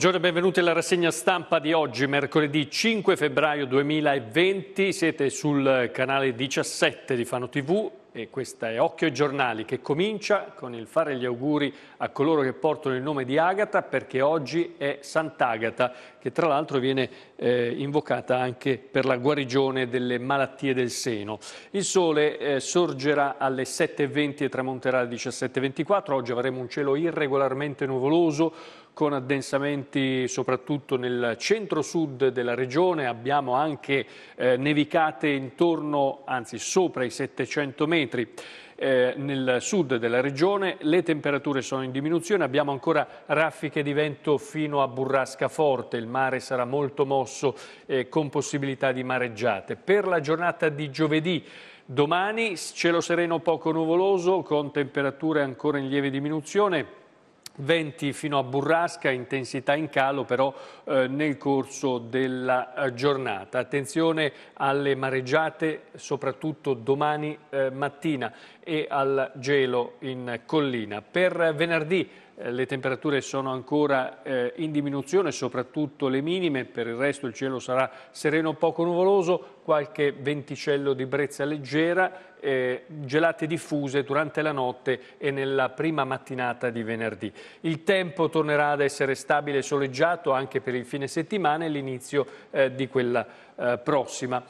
Buongiorno e benvenuti alla rassegna stampa di oggi, mercoledì 5 febbraio 2020. Siete sul canale 17 di Fano TV e questa è Occhio ai giornali che comincia con il fare gli auguri a coloro che portano il nome di Agata perché oggi è Sant'Agata che tra l'altro viene eh, invocata anche per la guarigione delle malattie del seno. Il sole eh, sorgerà alle 7.20 e tramonterà alle 17.24, oggi avremo un cielo irregolarmente nuvoloso con addensamenti soprattutto nel centro-sud della regione, abbiamo anche eh, nevicate intorno, anzi sopra i 700 metri. Eh, nel sud della regione, le temperature sono in diminuzione, abbiamo ancora raffiche di vento fino a burrasca forte, il mare sarà molto mosso eh, con possibilità di mareggiate. Per la giornata di giovedì Domani cielo sereno poco nuvoloso con temperature ancora in lieve diminuzione, Venti fino a burrasca, intensità in calo però eh, nel corso della eh, giornata. Attenzione alle mareggiate, soprattutto domani eh, mattina e al gelo in collina. Per venerdì eh, le temperature sono ancora eh, in diminuzione, soprattutto le minime, per il resto il cielo sarà sereno, poco nuvoloso, qualche venticello di brezza leggera, eh, gelate diffuse durante la notte e nella prima mattinata di venerdì. Il tempo tornerà ad essere stabile e soleggiato anche per il fine settimana e l'inizio eh, di quella eh, prossima.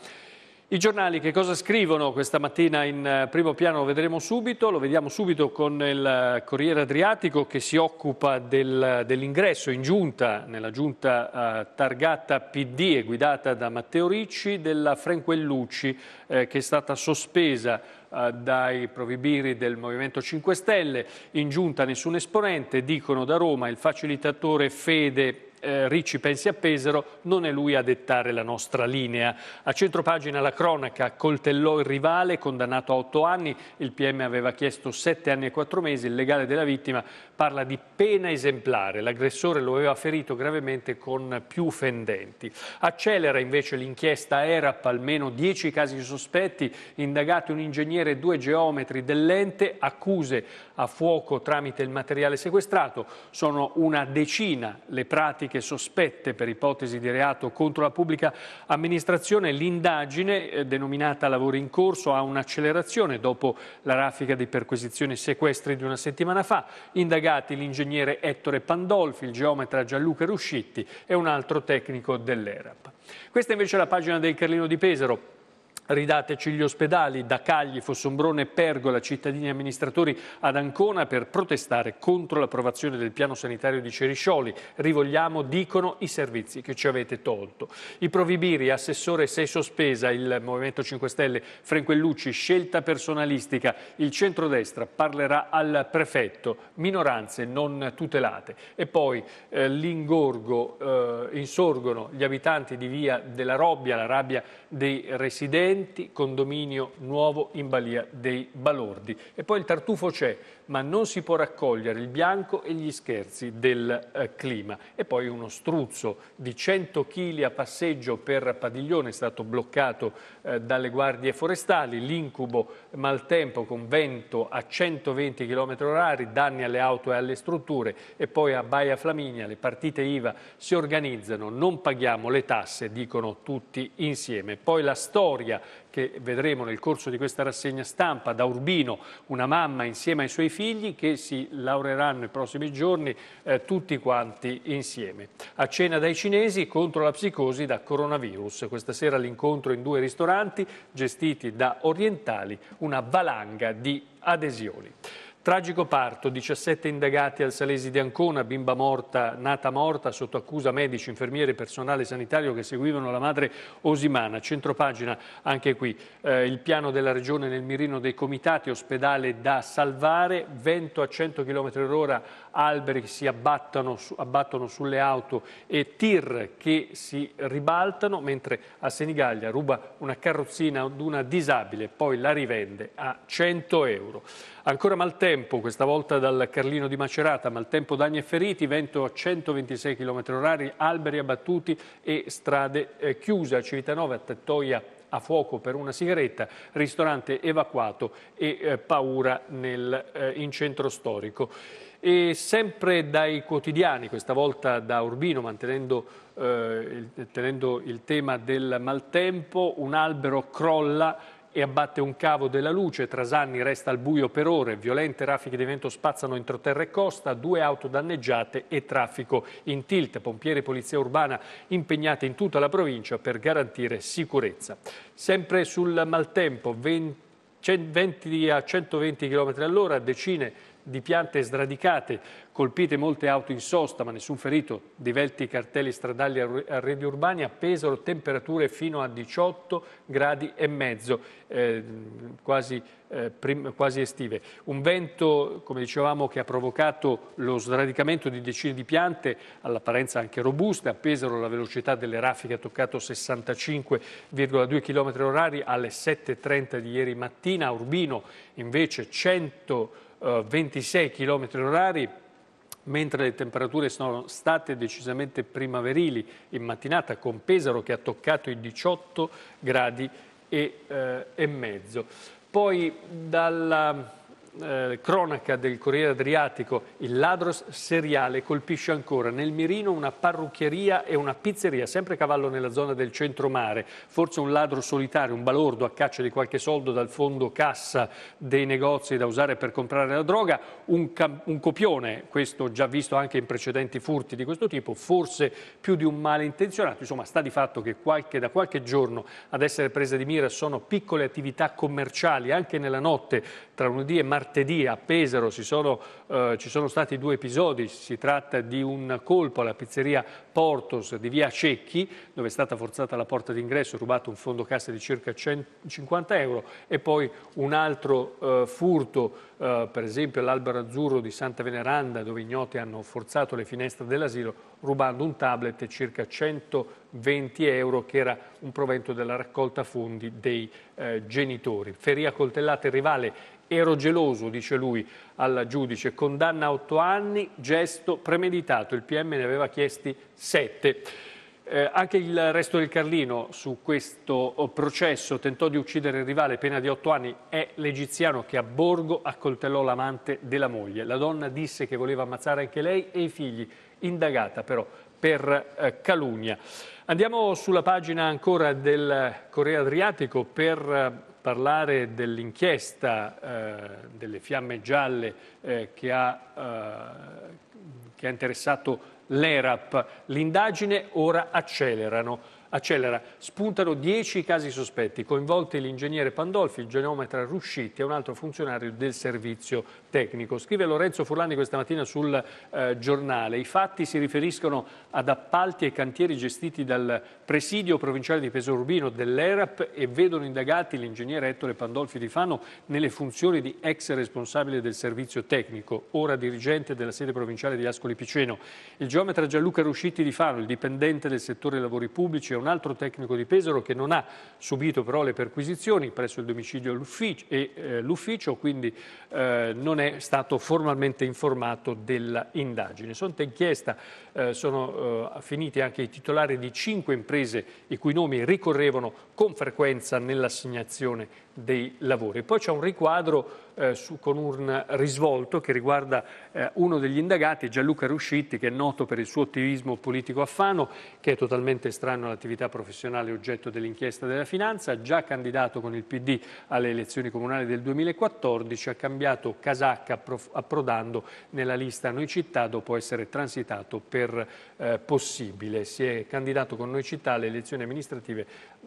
I giornali che cosa scrivono questa mattina in eh, primo piano lo vedremo subito, lo vediamo subito con il eh, Corriere Adriatico che si occupa del, dell'ingresso in giunta, nella giunta eh, targata PD e guidata da Matteo Ricci, della Frenquellucci eh, che è stata sospesa eh, dai provibiri del Movimento 5 Stelle, in giunta nessun esponente, dicono da Roma il facilitatore Fede eh, Ricci pensi a Pesaro, non è lui a dettare la nostra linea. A centro pagina la cronaca, coltellò il rivale, condannato a otto anni, il PM aveva chiesto sette anni e quattro mesi, il legale della vittima parla di pena esemplare, l'aggressore lo aveva ferito gravemente con più fendenti. Accelera invece l'inchiesta ERAP, almeno dieci casi sospetti, indagati un ingegnere e due geometri dell'ente, accuse a fuoco tramite il materiale sequestrato, sono una decina le pratiche pratiche sospette per ipotesi di reato contro la pubblica amministrazione, l'indagine eh, denominata Lavori in corso ha un'accelerazione dopo la raffica di perquisizioni e sequestri di una settimana fa. Indagati l'ingegnere Ettore Pandolfi, il geometra Gianluca Ruscitti e un altro tecnico dell'ERAP. Questa invece è la pagina del Carlino di Pesaro. Ridateci gli ospedali da Cagli, Fossombrone e Pergola, cittadini e amministratori ad Ancona per protestare contro l'approvazione del piano sanitario di Ceriscioli. Rivogliamo, dicono, i servizi che ci avete tolto. I provibiri, assessore sei sospesa, il Movimento 5 Stelle, Frenquellucci, scelta personalistica, il centrodestra parlerà al prefetto, minoranze non tutelate. E poi eh, l'ingorgo, eh, insorgono gli abitanti di via della Robbia, la rabbia dei residenti, 20 condominio nuovo in Balia dei Balordi. E poi il tartufo c'è, ma non si può raccogliere il bianco e gli scherzi del eh, clima. E poi uno struzzo di 100 kg a passeggio per Padiglione è stato bloccato eh, dalle guardie forestali, l'incubo maltempo con vento a 120 km orari, danni alle auto e alle strutture e poi a Baia Flaminia le partite IVA si organizzano, non paghiamo le tasse, dicono tutti insieme. Poi la storia che vedremo nel corso di questa rassegna stampa da Urbino, una mamma insieme ai suoi figli che si laureeranno i prossimi giorni eh, tutti quanti insieme. A cena dai cinesi contro la psicosi da coronavirus. Questa sera l'incontro in due ristoranti gestiti da orientali, una valanga di adesioni. Tragico parto, 17 indagati al Salesi di Ancona, bimba morta, nata morta, sotto accusa medici, infermieri e personale sanitario che seguivano la madre Osimana. Centropagina anche qui, eh, il piano della regione nel mirino dei comitati, ospedale da salvare, vento a 100 km h alberi che si abbattono, su, abbattono sulle auto e tir che si ribaltano, mentre a Senigallia ruba una carrozzina ad una disabile, poi la rivende a 100 euro. Ancora maltempo, questa volta dal Carlino di Macerata, maltempo danni e feriti, vento a 126 km orari, alberi abbattuti e strade eh, chiuse. A Civitanova, a Tettoia a fuoco per una sigaretta, ristorante evacuato e eh, paura nel, eh, in centro storico. E sempre dai quotidiani, questa volta da Urbino, mantenendo eh, il, tenendo il tema del maltempo, un albero crolla e abbatte un cavo della luce, Trasanni resta al buio per ore, violente raffiche di vento spazzano entro terra e costa, due auto danneggiate e traffico in tilt, pompieri e polizia urbana impegnate in tutta la provincia per garantire sicurezza. Sempre sul maltempo, 20 a 120 km all'ora, decine di piante sradicate, colpite molte auto in sosta ma nessun ferito, divelti cartelli stradali arredi urbani, appesero temperature fino a 18 gradi e mezzo, eh, quasi, eh, quasi estive. Un vento, come dicevamo, che ha provocato lo sradicamento di decine di piante, all'apparenza anche robuste, appesero la velocità delle raffiche ha toccato 65,2 km orari alle 7.30 di ieri mattina, a Urbino invece 100 eh, 26 km orari mentre le temperature sono state decisamente primaverili in mattinata con Pesaro che ha toccato i 18 gradi e, eh, e mezzo. Poi dalla eh, cronaca del Corriere Adriatico, il ladro seriale colpisce ancora nel mirino una parrucchieria e una pizzeria, sempre a cavallo nella zona del centromare, forse un ladro solitario, un balordo a caccia di qualche soldo dal fondo cassa dei negozi da usare per comprare la droga, un, un copione, questo già visto anche in precedenti furti di questo tipo, forse più di un malintenzionato, insomma sta di fatto che qualche, da qualche giorno ad essere prese di mira sono piccole attività commerciali, anche nella notte tra lunedì e martedì, martedì a Pesaro sono, eh, ci sono stati due episodi, si tratta di un colpo alla pizzeria Portos di via Cecchi dove è stata forzata la porta d'ingresso, rubato un fondo cassa di circa 150 euro e poi un altro eh, furto eh, per esempio all'Albero Azzurro di Santa Veneranda dove ignoti hanno forzato le finestre dell'asilo rubando un tablet e circa 120 euro che era un provento della raccolta fondi dei eh, genitori. Feria coltellata il rivale Ero geloso, dice lui al giudice, condanna a otto anni, gesto premeditato, il PM ne aveva chiesti sette. Eh, anche il resto del Carlino su questo oh, processo tentò di uccidere il rivale, pena di otto anni, è l'egiziano che a Borgo accoltellò l'amante della moglie. La donna disse che voleva ammazzare anche lei e i figli, indagata però per eh, calunnia. Andiamo sulla pagina ancora del Corriere Adriatico per eh, parlare dell'inchiesta eh, delle fiamme gialle eh, che, ha, eh, che, ha, interessato l'ERAP. L'indagine ora accelera. Spuntano 10 casi sospetti, coinvolti l'ingegnere Pandolfi, il genometra Ruscitti e un altro funzionario del servizio tecnico. Scrive Lorenzo Furlani questa mattina sul eh, giornale. I fatti si riferiscono ad appalti e cantieri gestiti dal presidio provinciale di Urbino dell'ERAP e vedono indagati l'ingegnere Ettore Pandolfi di Fano nelle funzioni di ex responsabile del servizio tecnico, ora dirigente della sede provinciale di Ascoli Piceno. Il geometra Gianluca Ruscitti di Fano, il dipendente del settore lavori pubblici, è un altro tecnico di Pesaro che non ha subito però le perquisizioni presso il domicilio e eh, l'ufficio, quindi eh, non non è stato formalmente informato dell'indagine. Sotto inchiesta eh, sono eh, finiti anche i titolari di cinque imprese i cui nomi ricorrevano con frequenza nell'assegnazione dei lavori. Poi c'è un riquadro eh, su, con un risvolto che riguarda eh, uno degli indagati, Gianluca Ruscitti, che è noto per il suo attivismo politico affano, che è totalmente estraneo all'attività professionale oggetto dell'inchiesta della finanza, già candidato con il PD alle elezioni comunali del 2014, ha cambiato casacca approdando nella lista Noi Città dopo essere transitato per eh, possibile. Si è candidato con Noi Città alle elezioni amministrative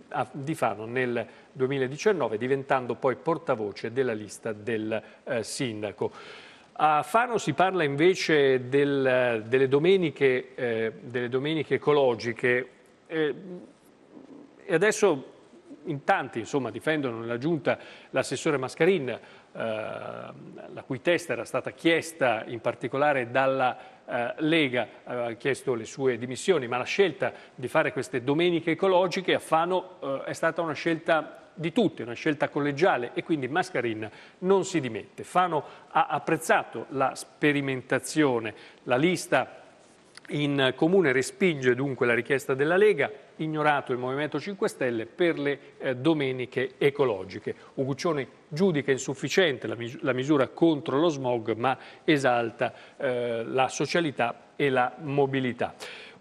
a, di Fano nel 2019, diventando poi portavoce della lista del eh, sindaco. A Fano si parla invece del, eh, delle, domeniche, eh, delle, domeniche, ecologiche eh, e adesso in tanti insomma, difendono nella giunta l'assessore Mascarin, eh, la cui testa era stata chiesta in particolare dalla eh, Lega, aveva chiesto le sue dimissioni, ma la scelta di fare queste domeniche ecologiche a Fano eh, è stata una scelta di tutti, una scelta collegiale e quindi Mascarin non si dimette. Fano ha apprezzato la sperimentazione, la lista in comune respinge dunque la richiesta della Lega, ignorato il Movimento 5 Stelle per le eh, domeniche ecologiche. Uguccione giudica insufficiente la, mis la, misura contro lo smog ma esalta eh, la socialità e la mobilità.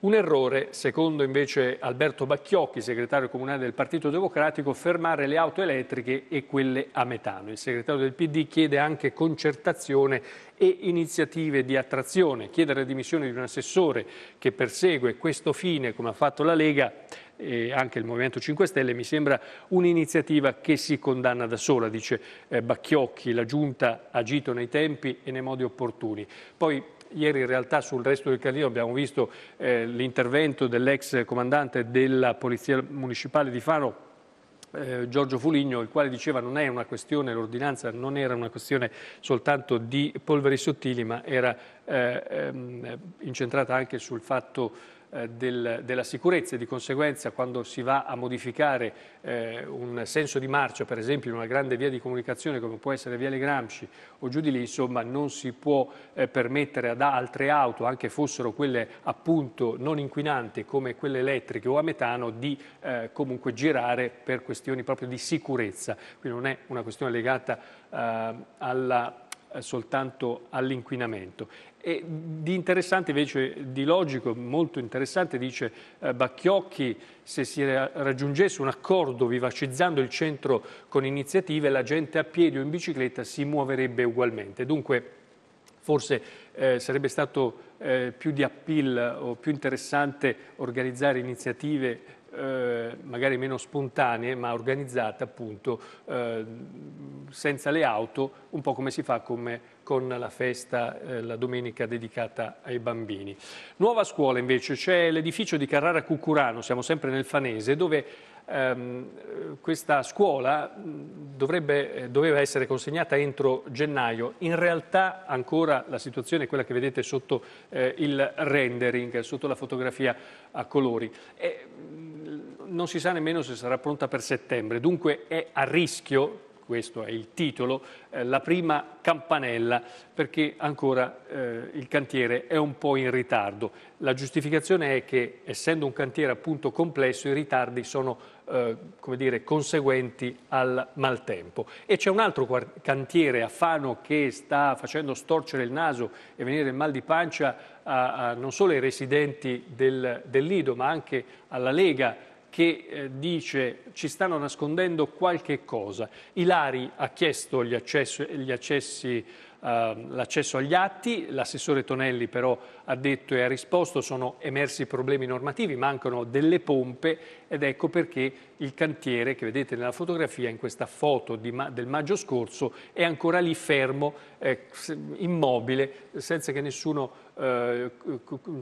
Un errore, secondo invece Alberto Bacchiocchi, segretario comunale del Partito Democratico, fermare le auto elettriche e quelle a metano. Il segretario del PD chiede anche concertazione e iniziative di attrazione. Chiedere le dimissioni di un assessore che persegue questo fine, come ha fatto la Lega, e anche il Movimento 5 Stelle mi sembra un'iniziativa che si condanna da sola, dice eh, Bacchiocchi, la Giunta ha agito nei tempi e nei modi opportuni. Poi Ieri in realtà sul resto del Carlino abbiamo visto eh, l'intervento dell'ex comandante della Polizia Municipale di Faro, eh, Giorgio Fuligno, il quale diceva non è una questione, l'ordinanza non era una questione soltanto di polveri sottili, ma era eh, ehm, incentrata anche sul fatto eh, del, della sicurezza e di conseguenza quando si va a modificare eh, un senso di marcia, per esempio in una grande via di comunicazione come può essere Viale Gramsci o giù di lì, insomma non si può eh, permettere ad altre auto, anche fossero quelle appunto non inquinanti come quelle elettriche o a metano, di eh, comunque girare per questioni proprio di sicurezza. Quindi non è una questione legata eh, alla eh, soltanto all'inquinamento. E di interessante invece, di logico, molto interessante, dice eh, Bacchiocchi, se si raggiungesse un accordo vivacizzando il centro con iniziative, la gente a piedi o in bicicletta si muoverebbe ugualmente. Dunque, forse eh, sarebbe stato eh, più di appeal o più interessante organizzare iniziative eh, magari meno spontanee, ma organizzate appunto eh, senza le auto, un po' come si fa come, con la festa, eh, la domenica dedicata ai bambini. Nuova scuola invece, c'è l'edificio di Carrara Cucurano, siamo sempre nel Fanese, dove ehm, questa scuola dovrebbe, eh, doveva essere consegnata entro gennaio. In realtà ancora la situazione è quella che vedete sotto il rendering, sotto la fotografia a colori. E, non si sa nemmeno se sarà pronta per settembre, dunque è a rischio, questo è il titolo, eh, la prima campanella perché ancora eh, il cantiere è un po' in ritardo. La giustificazione è che essendo un cantiere appunto complesso i ritardi sono eh, come dire, conseguenti al maltempo. E c'è un altro cantiere a Fano che sta facendo storcere il naso e venire il mal di pancia a, a non solo ai residenti del, del Lido ma anche alla Lega che eh, dice ci stanno nascondendo qualche cosa. Ilari ha chiesto gli accessi, gli accessi, eh, l'accesso agli atti, l'assessore Tonelli però ha detto e ha risposto, sono emersi problemi normativi, mancano delle pompe ed ecco perché il cantiere che vedete nella fotografia, in questa foto ma del maggio scorso, è ancora lì fermo, eh, immobile, senza che nessuno eh,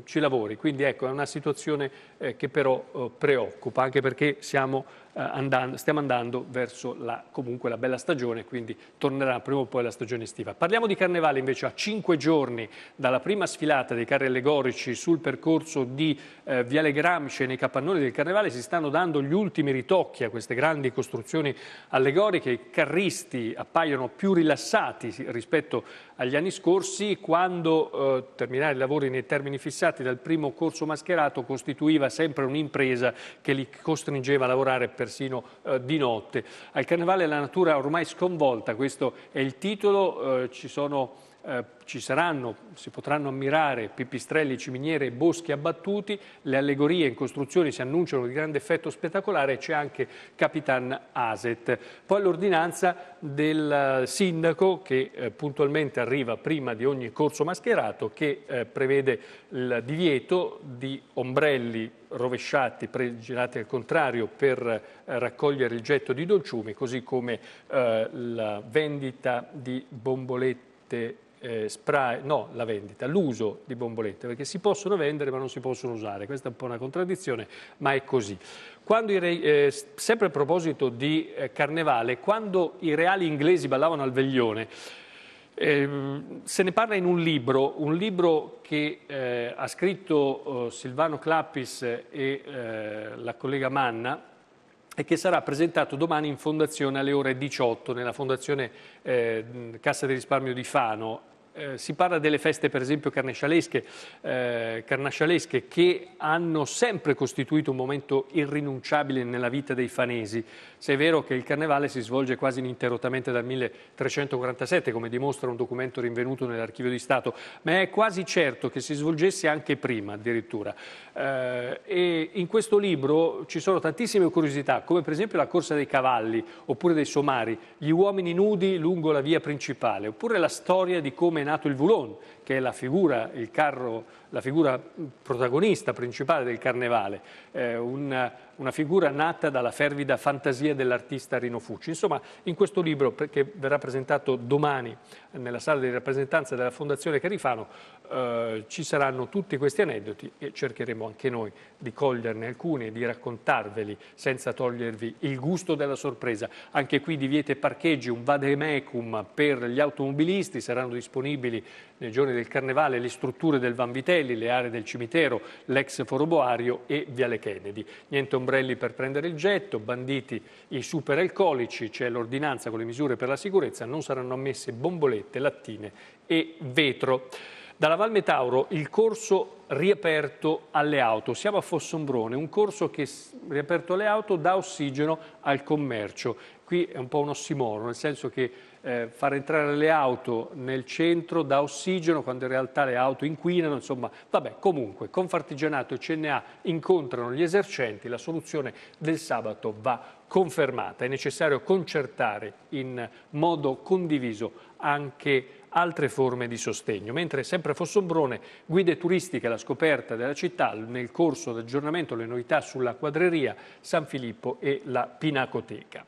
ci lavori. Quindi ecco, è una situazione eh, che però eh, preoccupa, anche perché siamo, eh, andando, stiamo andando verso la, comunque la bella stagione, quindi tornerà prima o poi la stagione estiva. Parliamo di carnevale invece a cinque giorni dalla prima sfilata dei carnevali carri allegorici sul percorso di eh, Viale Gramsci nei capannoni del Carnevale si stanno dando gli ultimi ritocchi a queste grandi costruzioni allegoriche. I carristi appaiono più rilassati rispetto agli anni scorsi quando eh, terminare i lavori nei termini fissati dal primo corso mascherato costituiva sempre un'impresa che li costringeva a lavorare persino eh, di notte. Al Carnevale la natura ormai sconvolta, questo è il titolo, eh, ci sono eh, ci saranno, si potranno ammirare pipistrelli, ciminiere e boschi abbattuti, le allegorie in costruzione si annunciano di grande effetto spettacolare e c'è anche Capitan Aset. Poi l'ordinanza del sindaco che eh, puntualmente arriva prima di ogni corso mascherato che eh, prevede il divieto di ombrelli rovesciati, girati al contrario per eh, raccogliere il getto di dolciumi, così come eh, la vendita di bombolette eh, spray, no, la vendita, l'uso di bombolette, perché si possono vendere ma non si possono usare, questa è un po' una contraddizione, ma è così. I, eh, sempre a proposito di eh, carnevale, quando i reali inglesi ballavano al veglione, ehm, se ne parla in un libro, un libro che eh, ha scritto oh, Silvano Clappis e eh, la collega Manna, e che sarà presentato domani in fondazione alle ore 18 nella fondazione eh, Cassa di risparmio di Fano eh, si parla delle feste per esempio carnescialesche, eh, carnascialesche, che hanno sempre costituito un momento irrinunciabile nella vita dei fanesi, se è vero che il carnevale si svolge quasi ininterrottamente dal 1347 come dimostra un documento rinvenuto nell'archivio di Stato, ma è quasi certo che si svolgesse anche prima addirittura. Eh, e in questo libro ci sono tantissime curiosità, come per esempio la corsa dei cavalli oppure dei somari, gli uomini nudi lungo la via principale, oppure la storia di come è nato il Voulon, che è la figura, il carro, la figura protagonista principale del carnevale, eh, una, una, figura nata dalla fervida fantasia dell'artista Rino Fucci. Insomma, in questo libro, che verrà presentato domani nella sala di rappresentanza della Fondazione Carifano, eh, ci saranno tutti questi aneddoti e cercheremo anche noi di coglierne alcuni e di raccontarveli senza togliervi il gusto della sorpresa. Anche qui diviete parcheggi, un vademecum per gli automobilisti, saranno disponibili nei giorni del Carnevale le strutture del Vanvitelli, le aree del cimitero, l'ex foro boario e Viale Kennedy. Niente ombrelli per prendere il getto, banditi i superalcolici, c'è l'ordinanza con le misure per la sicurezza, non saranno ammesse bombolette, lattine e vetro. Dalla Val Metauro il corso riaperto alle auto. Siamo a Fossombrone, un corso che riaperto alle auto dà ossigeno al commercio. Qui è un po' un ossimoro, nel senso che eh, far entrare le auto nel centro da ossigeno quando in realtà le auto inquinano, insomma, vabbè, comunque Confartigianato e CNA incontrano gli esercenti, la soluzione del sabato va confermata, è necessario concertare in modo condiviso anche altre forme di sostegno. Mentre sempre a Fossombrone, guide turistiche la scoperta della città nel corso d'aggiornamento le novità sulla quadreria San Filippo e la Pinacoteca.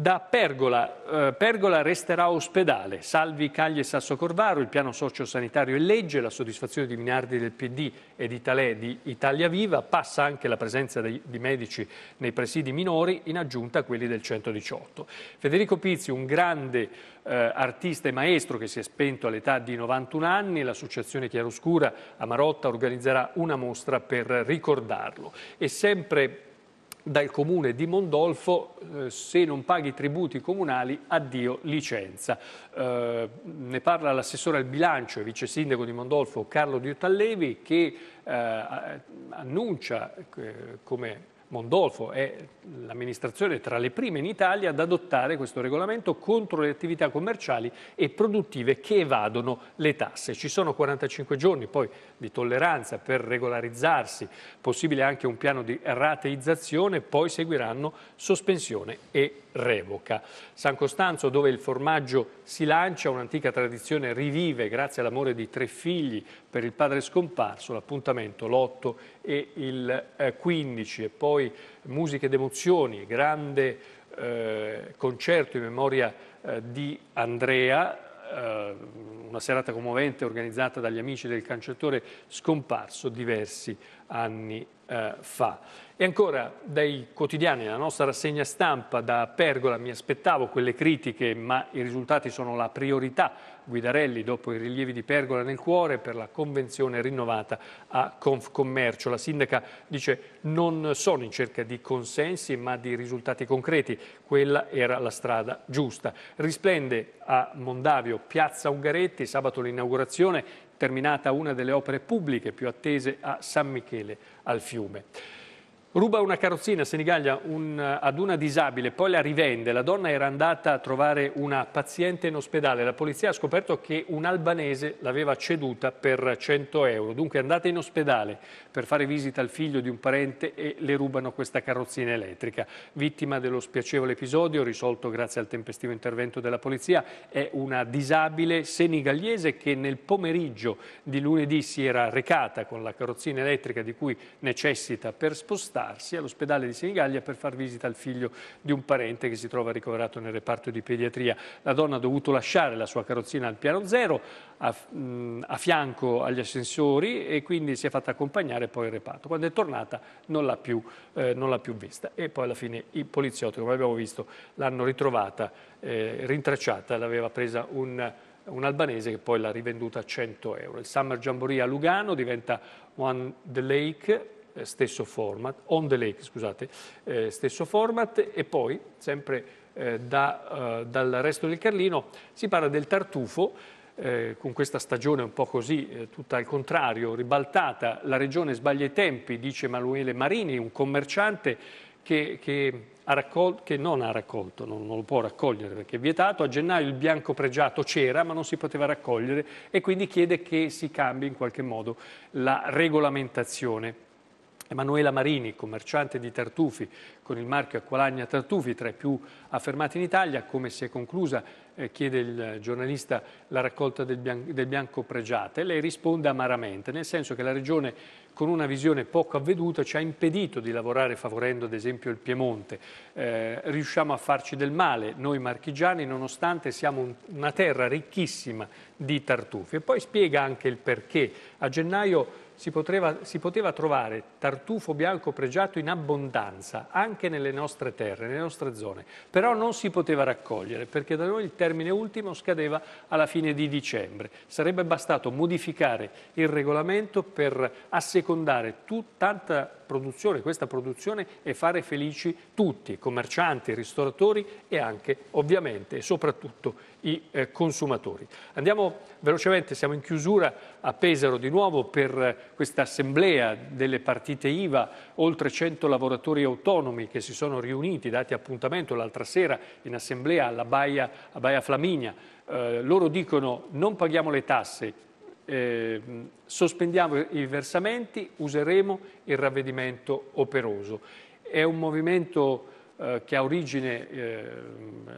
Da Pergola, eh, Pergola resterà ospedale, salvi Caglie e Sasso Corvaro, il piano sociosanitario è legge, la soddisfazione di Minardi del PD e di Talè di Italia Viva, passa anche la presenza dei, di medici nei presidi minori in aggiunta a quelli del 118. Federico Pizzi, un grande eh, artista e maestro che si è spento all'età di 91 anni, l'associazione Chiaroscura a Marotta organizzerà una mostra per ricordarlo. E sempre dal comune di Mondolfo eh, se non paghi i tributi comunali addio licenza. Eh, ne parla l'assessore al bilancio e vice sindaco di Mondolfo Carlo Diotallevi che eh, annuncia come Mondolfo è l'amministrazione tra le prime in Italia ad adottare questo regolamento contro le attività commerciali e produttive che evadono le tasse. Ci sono 45 giorni poi di tolleranza per regolarizzarsi, possibile anche un piano di rateizzazione, poi seguiranno sospensione e revoca. San Costanzo, dove il formaggio si lancia, un'antica tradizione rivive grazie all'amore di tre figli, per il padre scomparso, l'appuntamento l'8 e il 15 eh, e poi musiche ed emozioni, grande eh, concerto in memoria eh, di Andrea, eh, una serata commovente organizzata dagli amici del calciatore scomparso diversi anni eh, fa. E ancora dai quotidiani, la nostra rassegna stampa da Pergola, mi aspettavo quelle critiche, ma i risultati sono la priorità Guidarelli dopo i rilievi di Pergola nel cuore per la convenzione rinnovata a Confcommercio. La sindaca dice non sono in cerca di consensi ma di risultati concreti, quella era la strada giusta. Risplende a Mondavio Piazza Ungaretti, sabato l'inaugurazione, terminata una delle opere pubbliche più attese a San Michele al Fiume. Ruba una carrozzina a Senigallia un, eh, ad una disabile, poi la rivende. La donna era andata a trovare una paziente in ospedale. La polizia ha scoperto che un albanese l'aveva ceduta per 100 euro. Dunque è andata in ospedale per fare visita al figlio di un parente e le rubano questa carrozzina elettrica. Vittima dello spiacevole episodio, risolto grazie al tempestivo intervento della polizia, è una disabile senigallese che nel pomeriggio di lunedì si era recata con la carrozzina elettrica di cui necessita per spostare spostarsi all'ospedale di Senigallia per far visita al figlio di un parente che si trova ricoverato nel reparto di pediatria. La donna ha dovuto lasciare la sua carrozzina al piano zero a, mh, a fianco agli ascensori e quindi si è fatta accompagnare poi al reparto. Quando è tornata non l'ha più, eh, più, vista e poi alla fine i poliziotti, come abbiamo visto, l'hanno ritrovata, eh, rintracciata, l'aveva presa un un albanese che poi l'ha rivenduta a 100 euro. Il Summer Jamboree a Lugano diventa One the Lake eh, stesso format, On the Lake, scusate, eh, stesso format e poi, sempre eh, da, dal resto del Carlino, si parla del tartufo, eh, con questa stagione un po' così, eh, tutta al contrario, ribaltata, la regione sbaglia i tempi, dice Emanuele Marini, un commerciante che, che, ha raccol- che non ha raccolto, non, non, lo può raccogliere perché è vietato, a gennaio il bianco pregiato c'era ma non si poteva raccogliere e quindi chiede che si cambi in qualche modo la regolamentazione. Emanuela Marini, commerciante di tartufi con il marchio Acqualagna Tartufi, tra i più affermati in Italia, come si è conclusa, eh, chiede il giornalista la raccolta del, bian del bianco pregiate. Lei risponde amaramente, nel senso che la regione con una visione poco avveduta ci ha impedito di lavorare favorendo ad esempio il Piemonte. Eh, riusciamo a farci del male noi marchigiani nonostante siamo un, una terra ricchissima di tartufi. E poi spiega anche il perché. A gennaio si poteva, si poteva trovare tartufo bianco pregiato in abbondanza anche nelle nostre terre, nelle nostre zone, però non si poteva raccogliere perché da noi il termine ultimo scadeva alla fine di dicembre. Sarebbe bastato modificare il regolamento per assecondare circondare tut, tanta produzione, questa produzione e fare felici tutti, commercianti, ristoratori e anche ovviamente e soprattutto i eh, consumatori. Andiamo velocemente, siamo in chiusura a Pesaro di nuovo per eh, questa assemblea delle partite IVA, oltre 100 lavoratori autonomi che si sono riuniti, dati appuntamento l'altra sera in assemblea alla Baia, a Baia Flaminia. Eh, loro dicono non paghiamo le tasse, eh, sospendiamo i versamenti, useremo il ravvedimento operoso. È un movimento eh, che ha origine ehm,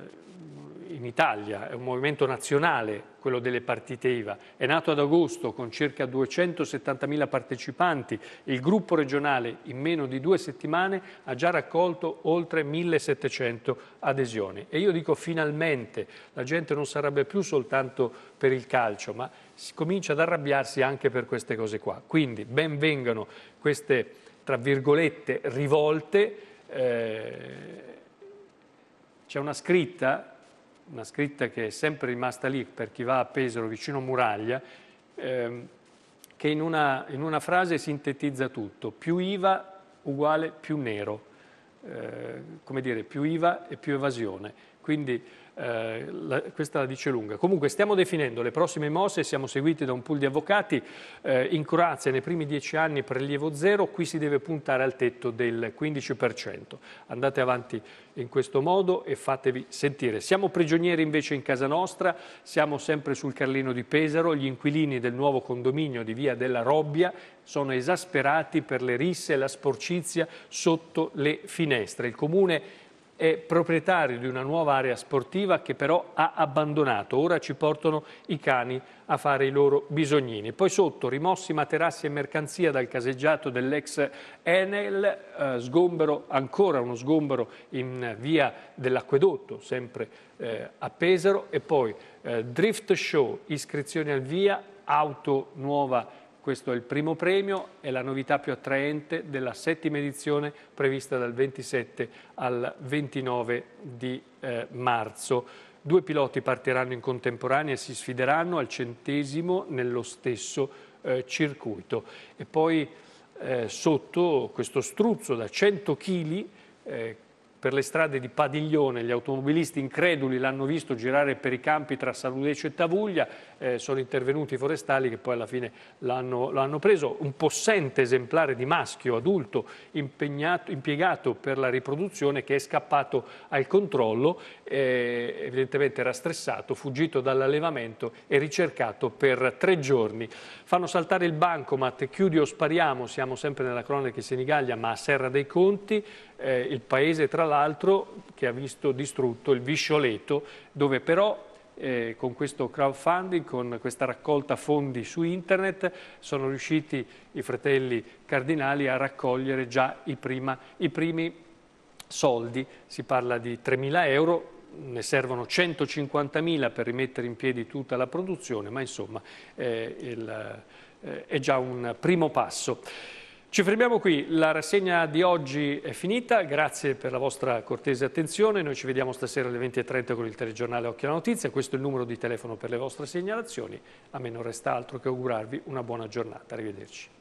in Italia, è un movimento nazionale quello delle partite IVA, è nato ad agosto con circa 270.000 partecipanti, il gruppo regionale in meno di due settimane ha già raccolto oltre 1.700 adesioni e io dico finalmente la gente non sarebbe più soltanto per il calcio ma si comincia ad arrabbiarsi anche per queste cose qua, quindi ben vengano queste tra virgolette rivolte, eh, c'è una scritta una scritta che è sempre rimasta lì per chi va a Pesaro, vicino Muraglia, ehm, che in una, in una, frase sintetizza tutto, più IVA uguale più nero, eh, come dire, più IVA e più evasione. Quindi eh, la, questa la dice lunga. Comunque stiamo definendo le prossime mosse, siamo seguiti da un pool di avvocati, eh, in Croazia nei primi dieci anni prelievo zero, qui si deve puntare al tetto del 15%. Andate avanti in questo modo e fatevi sentire. Siamo prigionieri invece in casa nostra, siamo sempre sul Carlino di Pesaro, gli inquilini del nuovo condominio di Via della Robbia sono esasperati per le risse e la sporcizia sotto le finestre. Il comune è proprietario di una nuova area sportiva che però ha abbandonato. Ora ci portano i cani a fare i loro bisognini. Poi sotto, rimossi materassi e mercanzia dal caseggiato dell'ex Enel, eh, sgombero, ancora uno sgombero in via dell'acquedotto, sempre eh, a Pesaro, e poi eh, drift show, iscrizioni al via, auto nuova questo è il primo premio e la novità più attraente della settima edizione prevista dal 27 al 29 di eh, marzo. Due piloti partiranno in contemporanea e si sfideranno al centesimo nello stesso eh, circuito. E poi eh, sotto questo struzzo da 100 kg per le strade di Padiglione. Gli automobilisti increduli l'hanno visto girare per i campi tra Saludecio e Tavuglia, eh, sono intervenuti i forestali che poi alla fine l'hanno preso. Un possente esemplare di maschio adulto impiegato per la riproduzione che è scappato al controllo, eh, evidentemente era stressato, fuggito dall'allevamento e ricercato per tre giorni. Fanno saltare il bancomat, chiudi o spariamo, siamo sempre nella cronaca di Senigallia ma a Serra dei Conti, eh, il paese tra l'altro che ha visto distrutto il Viscioleto, dove però eh, con questo crowdfunding, con questa raccolta fondi su internet, sono riusciti i fratelli cardinali a raccogliere già i, prima, i primi soldi, si parla di 3.000 euro, ne servono 150.000 per rimettere in piedi tutta la produzione, ma insomma eh, il, eh, è già un primo passo. Ci fermiamo qui, la rassegna di oggi è finita, grazie per la vostra cortese attenzione, noi ci vediamo stasera alle 20.30 con il telegiornale Occhio alla Notizia, questo è il numero di telefono per le vostre segnalazioni, a me non resta altro che augurarvi una buona giornata, arrivederci.